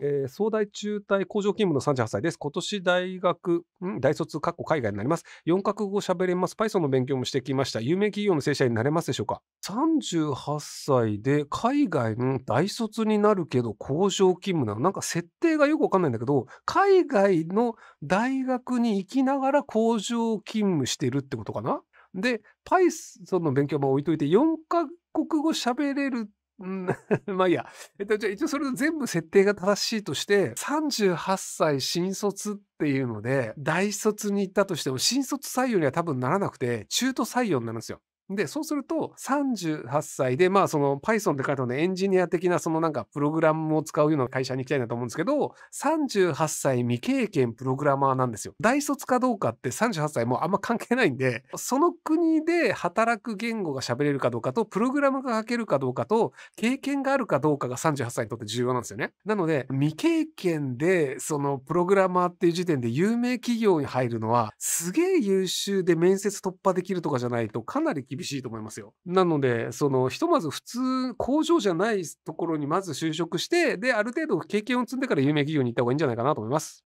えー、総大中退工場勤務の38歳です。今年大学、大卒、かっ海外になります。四カ国語喋れます。Python の勉強もしてきました。有名企業の正社員になれますでしょうか ?38 歳で海外の大卒になるけど工場勤務なの。なんか設定がよくわかんないんだけど、海外の大学に行きながら工場勤務してるってことかなで、Python の勉強も置いといて、4カ国語喋れるうん、まあいいや。えっと、じゃ一応それ全部設定が正しいとして、38歳新卒っていうので、大卒に行ったとしても、新卒採用には多分ならなくて、中途採用になるんですよ。で、そうすると、38歳で、まあ、その Python って書いるので、エンジニア的な、そのなんか、プログラムを使うような会社に行きたいなと思うんですけど、38歳未経験プログラマーなんですよ。大卒かどうかって38歳もあんま関係ないんで、その国で働く言語が喋れるかどうかと、プログラムが書けるかどうかと、経験があるかどうかが38歳にとって重要なんですよね。なので、未経験で、その、プログラマーっていう時点で有名企業に入るのは、すげえ優秀で面接突破できるとかじゃないと、かなり厳厳しいと思いますよ。なので、その、ひとまず普通、工場じゃないところにまず就職して、で、ある程度経験を積んでから有名企業に行った方がいいんじゃないかなと思います。